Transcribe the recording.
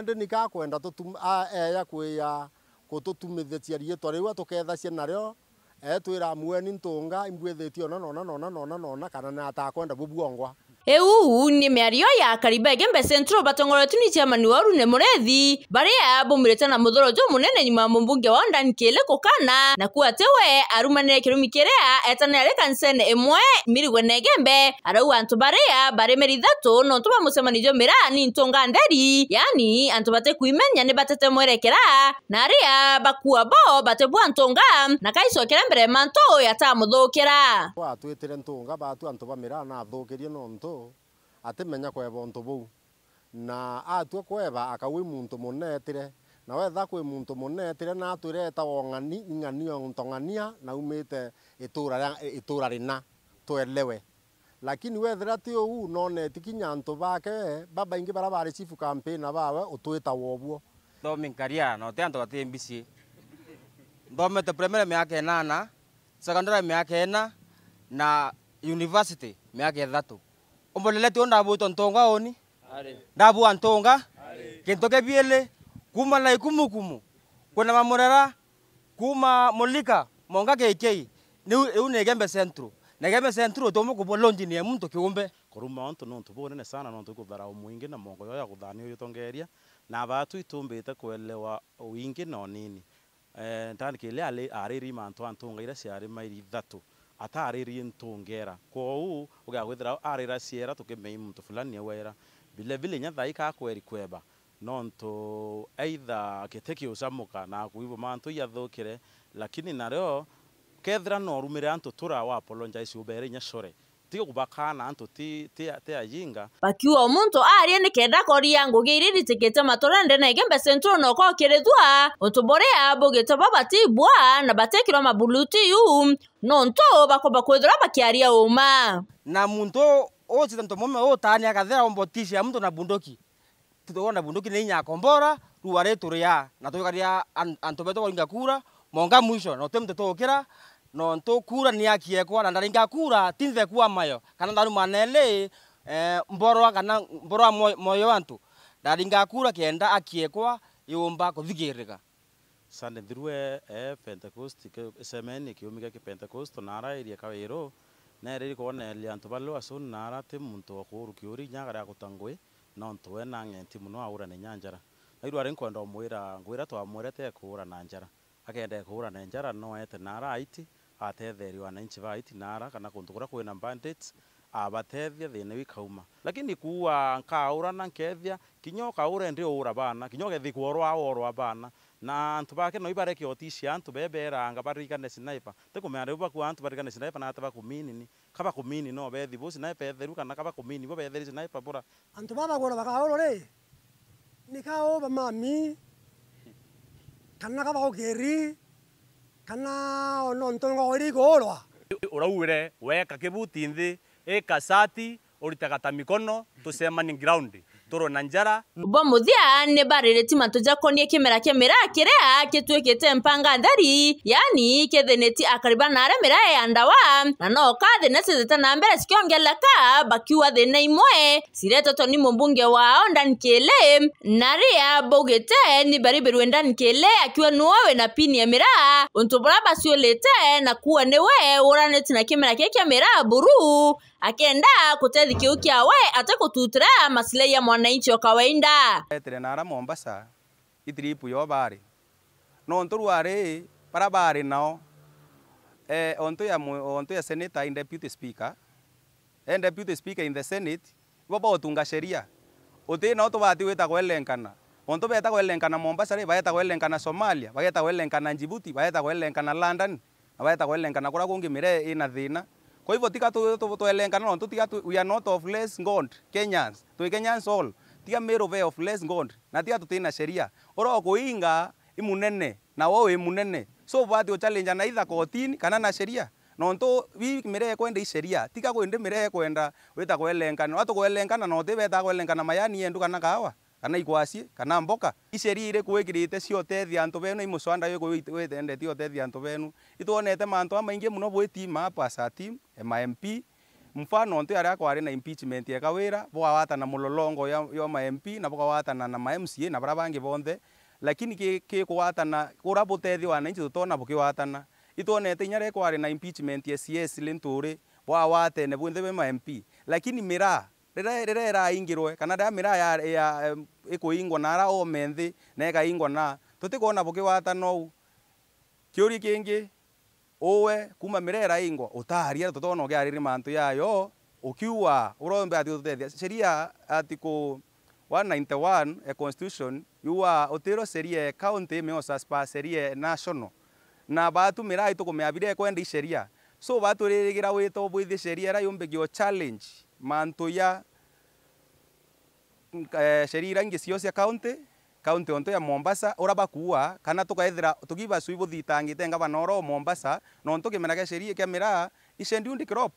ende nikakwenda eya kwia gututumithitia riitwa riu atukethacie nario e twira mueni ntunga imbwithitie ona nona nona nona nona kana na atakwenda bubuongwa iu nä mä ario ya kariba gembe central batongoretwo nä ciamani wa rune må rethi barä a mbå na må thoro jo må nyuma må mbunge wa ndan kä lä kå kana na kuo atä we arumanä re kä rå mi kä rä a etanä rä kansene ä mwe mä gembe arauga antå barä a barä mä rithatå no ntå ba må cemanirio mä ra ni ntå nga nderi yani antå batä kuimenya nä batete mwerekera na arä a bakua bo batä bua ntå nga na kaicokera mbere mantå yata må thå kä ra twä tä re ntå nga batu antå bamä ra na kä rie mundu atimenya kweba untu buu na atua kweba akawi muntu munetire na wetha kwi muntu munetire na atwire etagwo ng'ani ing'anio na umite itura rina twelewe lakini wethira ti uu noneti kinya antu bake babaingi bara bari chief campaign bawe utwitagwo obuo thomi nkaria no ti antu bati mbisi thomete primary miaka enana secondary miaka ena na university miaka ithatu ombolola tio ndabutwa ntonga oni ndabua ntonga ginto kebiele kuma na ikumukumu kuna mamurera kuma mulika monga gekei niu e negembe centro negembe centro utumu kubulonji nie muntu kiumbe kuruma ontu nuntu bunene sana nuntu kubarau mwingi na mongo yoya guthania uyu tongeria na batu itumbite kuelewa wingi na unini eh, ntandikiile aririe mantu antunga iria ciarima iri ithatu ataririe ntungera uga ugagwithira arira ciera tukimei muntu fulani niewera bile bile nya thai kweri kweba nontu aidha keteki usamuka na kuivo mantu iathukire lakini kethra kethira norumire antu tura wa apologize ubere nya shore tiga gubakana antu ti ti ti ayinga bakiwa omuntu arie kenda koria ngugi iri ritikite maturende na igembe senturo no ko kirithua utuborea bugito babatibwa na batekirwa mabuluti yu nontu bakomba kwithira bakiaria uma na muntu ucita ntu mume utani akathera ombotisha muntu na bunduki tutugo na bunduki ni nyakombora ruware turia na tuikaria antu betu koringa kura monga mwisho na utemte tukira no nto kura ni akie kwa na ndaringa kura tinze kwa mayo kana ndaru manele e, eh, mborwa kana mborwa moyo wantu ndaringa kura kienda akie kwa yumba kuthigirika sande dirwe e eh, pentecost ke semeni ke umiga ke pentecost nara iria ka ero na eri ko na eli antu balo aso nara te muntu okuru ki uri nyagara gutangwe no nto we nange nti muno awura ne nyanjara ayiru ari nkwenda omwira ngwira twa murete kuura na nyanjara akende kuura na nyanjara no ete nara aiti atetheri wananchi va itinara kana kundu kuria kwina bandits abatethia thina wikauma lakini kuwa nkaurana nkethia kinya ukaure ndi ura bana kinya ugethikwa orwa orwa bana na antu bake no ibareke otisha antu beberanga barigane sniper tikumenya riu bakuwa antu barigane sniper na ataba kuminini kaba kumini no bethi bu sniper etheru kana kaba kumini bo betheri sniper bura antu baba gora bakauro ri nikao bamami kana kaba ogeri kana ono ntongogori gorwa urau weka kibuti nthi ikasati uritaga ta mikono tusemani ground toro na njara bo må thia nä mbarä rä tima tå njakonie kä mera kä rä a kä tuä kä te mpanga ndari yani kä neti akariba na arä mä ra ya ndawa na no kathä na cithä na mbere ka bakiwa thä na imwe ciretotwo nä må mbunge wao onda nkele na rä a mbaugä te nä nkele akiwa ndan na pini ya mä ra å ntå baciå te na kuwa nä we å ranä na kä mera kä kä akienda kutethikiukia we ate gututira masilai ya mwananchi o kawaida etire nara mombasa itripu yo bari nontu rwari bara bari nao e onto ya onto ya senator and deputy speaker and e, deputy speaker in the senate ibo botunga sheria uti no tubati witagwo elenkana onto betagwo elenkana mombasa ri baetagwo elenkana somalia baetagwo elenkana njibuti baetagwo elenkana london baeta baetagwo elenkana kuria kungimire ina thina kwa hivyo tika tuelengana tu, tu, tu, tika tu, we are not of less gold Kenyans twi Kenyans all tika mero ve of less gold. na tika tutina sheria oro kuinga imunene na wowe munene so vati challenge na either kotini kana na sheria nontu wi ko ende sheria. tika elenga na no te kwelenkana watu kwelenkana notiveta kwelenkana mayani endu kana kawa kana igwaci kana mboka iceri ire kwikirite ciotethia antu benu imucwanda yu gwitendetie otethia antu benu itwonete mantu amaingi muno bwi ma apasa team MP mfano ntu aria kwari na impeachment ya ekawira na mulolongo ya, yo MP na bwawatana na ma mamca na baria bangi bonthe lakini gikuwatana kuria butethi wananchi tutona na itwonete nyare kwari na impeachment ya cs linturi ri nturi ne bwende ma MP lakini miraa rä eraingä kana rä mä ya ä kå ingwo na ara ome nthä na ä na tå tä kona bå kä watana å u kä å ri kä ngä åwe kuma mä ra ä raingwo å taria tå tona å gä arä rä mantå yayo å kiuwa å rombe atä tå tethia sheria article 191 a e constitution yuwa å tä ro serie county mä osaspa serie national na batå mä ra ä tå kå mä abire kwenda iceria so batå rä rä gä ra wä to bwä sheria ra yumbe mbä gio challenge mantu ya mm, eh, sherira ingi cia kaunti county onto ya mombasa ora bakua kana tukaethira tugiba suibu thitangite nga noro mombasa no ntukimenage sheria kiamira ishendiundi crop